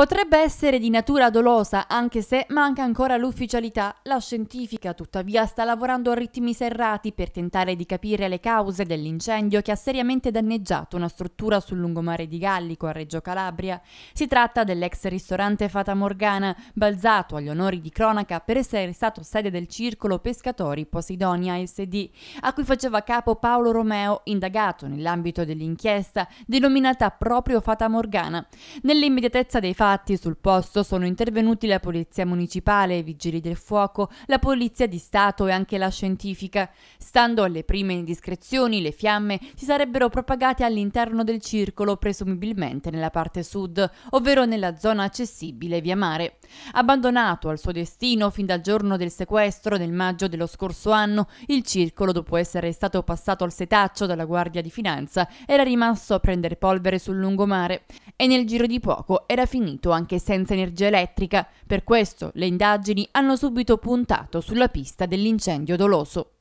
Potrebbe essere di natura dolosa, anche se manca ancora l'ufficialità. La scientifica, tuttavia, sta lavorando a ritmi serrati per tentare di capire le cause dell'incendio che ha seriamente danneggiato una struttura sul lungomare di Gallico a Reggio Calabria. Si tratta dell'ex ristorante Fata Morgana, balzato agli onori di cronaca per essere stato sede del circolo pescatori Posidonia SD, a cui faceva capo Paolo Romeo, indagato nell'ambito dell'inchiesta denominata proprio Fata Morgana. Nell'immediatezza dei fatti, Infatti sul posto sono intervenuti la polizia municipale, i vigili del fuoco, la polizia di Stato e anche la scientifica. Stando alle prime indiscrezioni, le fiamme si sarebbero propagate all'interno del circolo, presumibilmente nella parte sud, ovvero nella zona accessibile via mare. Abbandonato al suo destino fin dal giorno del sequestro nel maggio dello scorso anno, il circolo, dopo essere stato passato al setaccio dalla Guardia di Finanza, era rimasto a prendere polvere sul lungomare e nel giro di poco era finito anche senza energia elettrica, per questo le indagini hanno subito puntato sulla pista dell'incendio doloso.